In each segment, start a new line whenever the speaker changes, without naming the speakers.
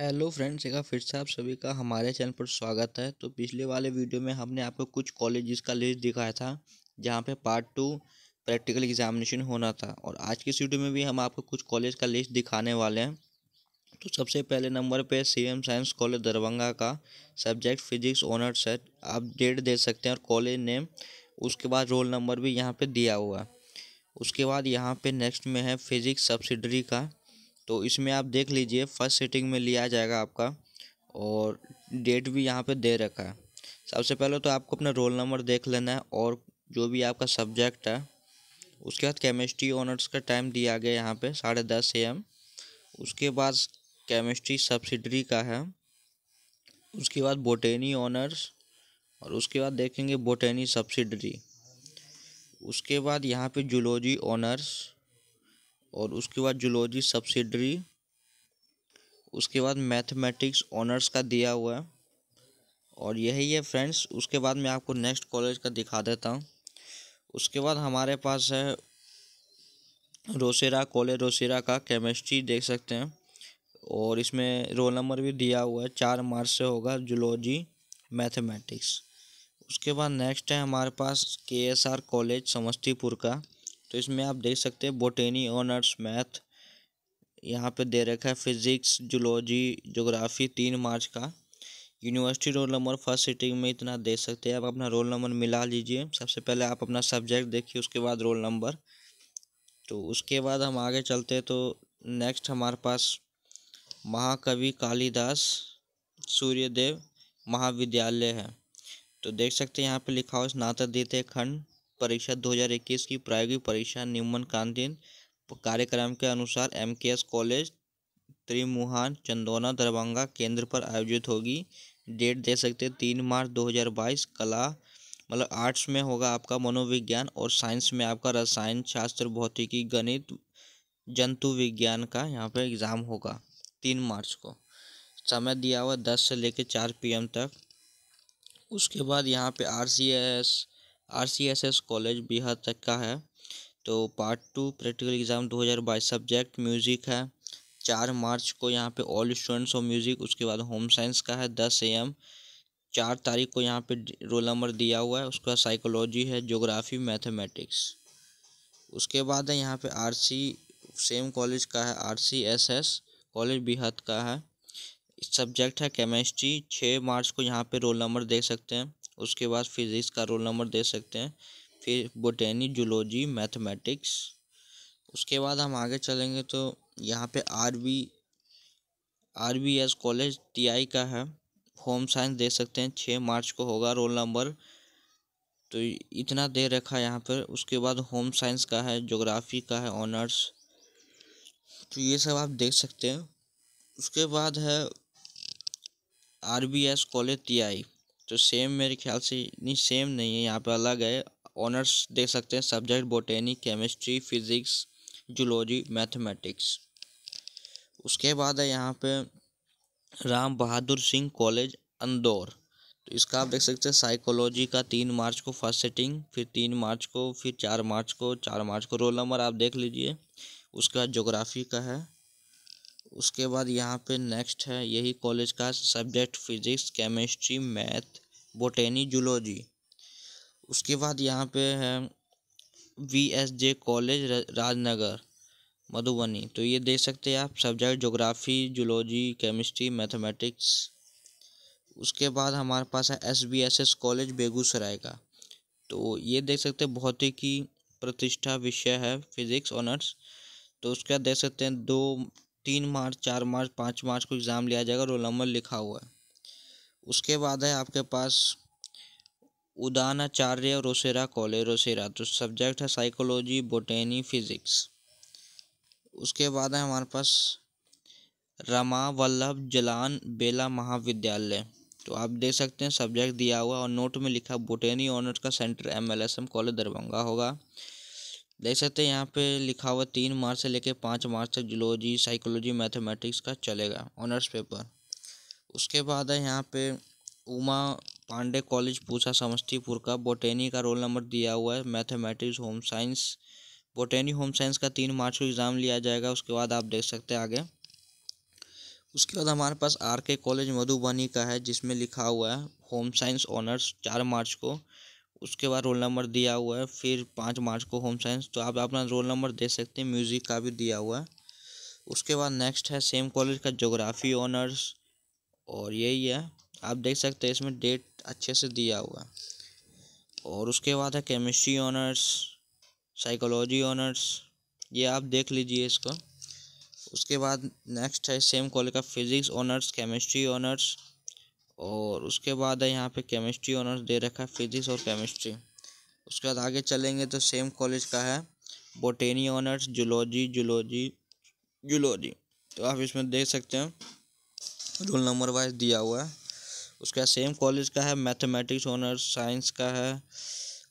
hello friends एक फिर से आप सभी का हमारे चैनल पर स्वागत है तो पिछले वाले वीडियो में हमने आपको कुछ कॉलेजेस का लिस्ट दिखाया था जहाँ पे पार्ट टू प्रैक्टिकल एग्जामिनेशन होना था और आज के इस वीडियो में भी हम आपको कुछ कॉलेज का लिस्ट दिखाने वाले हैं तो सबसे पहले नंबर पे C M science college Darbhanga का सब्जेक्ट फिजिक्स ऑनर्स है आप डेट दे सकते हैं और कॉलेज नेम उसके बाद रोल नंबर भी यहाँ पर दिया हुआ है उसके बाद यहाँ पर नेक्स्ट में है फिजिक्स सब्सिडरी का तो इसमें आप देख लीजिए फर्स्ट सेटिंग में लिया जाएगा आपका और डेट भी यहाँ पे दे रखा है सबसे पहले तो आपको अपना रोल नंबर देख लेना है और जो भी आपका सब्जेक्ट है उसके बाद केमिस्ट्री ऑनर्स का टाइम दिया गया यहाँ पे साढ़े दस एम उसके बाद केमिस्ट्री सब्सिडरी का है उसके बाद बोटेनी ऑनर्स और उसके बाद देखेंगे बोटेनी सब्सिडरी उसके बाद यहाँ पे जुलोजी ऑनर्स और उसके बाद जूलॉजी सब्सिडरी उसके बाद मैथमेटिक्स ऑनर्स का दिया हुआ है और यही है फ्रेंड्स उसके बाद मैं आपको नेक्स्ट कॉलेज का दिखा देता हूँ उसके बाद हमारे पास है रोसेरा कॉलेज रोसेरा का केमिस्ट्री देख सकते हैं और इसमें रोल नंबर भी दिया हुआ है चार मार्च से होगा जूलॉजी मैथमेटिक्स उसके बाद नेक्स्ट है हमारे पास के एस आर कॉलेज समस्तीपुर का तो इसमें आप देख सकते हैं बोटेनी ऑनर्स मैथ यहाँ पे दे रखा है फिज़िक्स जुलॉजी जोग्राफ़ी तीन मार्च का university roll number first sitting में इतना दे सकते हैं आप अपना रोल नंबर मिला लीजिए सबसे पहले आप अपना सब्जेक्ट देखिए उसके बाद रोल नंबर तो उसके बाद हम आगे चलते तो नेक्स्ट हमारे पास महाकवि कालिदास सूर्यदेव महाविद्यालय है तो देख सकते हैं यहाँ पे लिखा हो स्नातक द्वितीय खंड परीक्षा 2021 की प्रायोगिक परीक्षा निम्न कांतिन कार्यक्रम के अनुसार एमकेएस कॉलेज त्रिमुहान चंदौना दरभंगा केंद्र पर आयोजित होगी डेट दे सकते तीन मार्च 2022 कला मतलब आर्ट्स में होगा आपका मनोविज्ञान और साइंस में आपका रसायन शास्त्र भौतिकी गणित जंतु विज्ञान का यहाँ पे एग्ज़ाम होगा तीन मार्च को समय दिया हुआ दस से लेकर चार पी तक उसके बाद यहाँ पे R C S RCSS college Bihar तक का है तो part two practical exam 2022 subject music है चार मार्च को यहाँ पे ऑल स्टूडेंट्स ऑफ म्यूज़िक उसके बाद होम साइंस का है दस ए एम चार तारीख को यहाँ पे रोल नंबर दिया हुआ है उसके बाद साइकोलॉजी है जोग्राफी मैथमेटिक्स उसके बाद है यहाँ पे आरसी सेम कॉलेज का है आरसीएसएस कॉलेज बिहार का है सब्जेक्ट है केमिस्ट्री छः मार्च को यहाँ पे रोल नंबर देख सकते हैं उसके बाद फिज़िक्स का रोल नंबर दे सकते हैं फिर बोटेनी जूलॉजी मैथमेटिक्स उसके बाद हम आगे चलेंगे तो यहाँ पे R B R B S college T I का है होम साइंस दे सकते हैं छः मार्च को होगा रोल नंबर तो इतना दे रखा है यहाँ पर उसके बाद होम साइंस का है जोग्राफ़ी का है ऑनर्स तो ये सब आप देख सकते हैं उसके बाद है R B S college T I तो सेम मेरे ख्याल से नहीं सेम नहीं है यहाँ पर अलग है ऑनर्स देख सकते हैं subject botany chemistry physics zoology mathematics उसके बाद है यहाँ पे राम बहादुर सिंह कॉलेज इंदौर तो इसका आप देख सकते हैं साइकोलॉजी का तीन मार्च को फर्स्ट सेटिंग फिर तीन मार्च को फिर चार मार्च को चार मार्च को रोल नंबर आप देख लीजिए उसका जोग्राफ़ी का है उसके बाद यहाँ पे नेक्स्ट है यही कॉलेज का subject physics chemistry math botany zoology उसके बाद यहाँ पे है V S J college Rajnagar Madhubani तो ये देख सकते हैं आप subject geography zoology chemistry mathematics उसके बाद हमारे पास है S B S S college Begusarai का तो ये देख सकते हैं ही प्रतिष्ठा विषय है फिजिक्स ऑनर्स तो उसका देख सकते हैं दो तीन मार्च चार मार्च पाँच मार्च को एग्ज़ाम लिया जाएगा रोल नंबर लिखा हुआ है उसके बाद है आपके पास उदानाचार्य आचार्य रोसेरा कॉलेज रोसेरा तो सब्जेक्ट है साइकोलॉजी बोटेनी फिज़िक्स उसके बाद है हमारे पास रमा वल्लभ जलान बेला महाविद्यालय तो आप देख सकते हैं सब्जेक्ट दिया हुआ और नोट में लिखा बोटेनी ऑनर्स का centre M L S M college Darbhanga होगा देख सकते हैं यहाँ पे लिखा हुआ तीन मार्च से लेके पाँच मार्च तक जूलॉजी साइकोलॉजी मैथमेटिक्स का चलेगा ऑनर्स पेपर उसके बाद है यहाँ पे उमा पांडे कॉलेज पूछा समस्तीपुर का बोटेनी का रोल नंबर दिया हुआ है mathematics home science botany home science का तीन मार्च को एग्ज़ाम लिया जाएगा उसके बाद आप देख सकते हैं आगे उसके बाद हमारे पास आर के कॉलेज मधुबनी का है जिसमें लिखा हुआ है होम साइंस ऑनर्स चार मार्च को उसके बाद रोल नंबर दिया हुआ है फिर पाँच मार्च को होम साइंस तो आप अपना रोल नंबर दे सकते हैं म्यूज़िक का भी दिया हुआ है उसके बाद नेक्स्ट है सेम कॉलेज का जोग्राफ़ी ऑनर्स और यही है आप देख सकते हैं इसमें डेट अच्छे से दिया हुआ है और उसके बाद है केमिस्ट्री ऑनर्स साइकोलॉजी ऑनर्स ये आप देख लीजिए इसको उसके बाद नेक्स्ट है सेम कॉलेज का फिज़िक्स ऑनर्स केमिस्ट्री ऑनर्स और उसके बाद है यहाँ पे केमिस्ट्री ऑनर्स दे रखा है फिजिक्स और केमिस्ट्री उसके बाद आगे चलेंगे तो सेम कॉलेज का है botany honours zoology zoology zoology तो आप इसमें देख सकते हैं रोल नंबर वाइज दिया हुआ है उसके बाद सेम कॉलेज का है मैथमेटिक्स ऑनर्स साइंस का है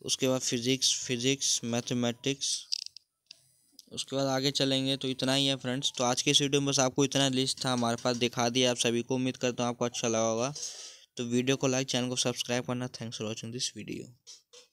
उसके बाद फिज़िक्स फिज़िक्स मैथमेटिक्स उसके बाद आगे चलेंगे तो इतना ही है फ्रेंड्स तो आज के इस वीडियो में बस आपको इतना लिस्ट था हमारे पास दिखा दिया आप सभी को उम्मीद करता हूँ आपको अच्छा लगा होगा तो वीडियो को लाइक चैनल को सब्सक्राइब करना thanks for watching this video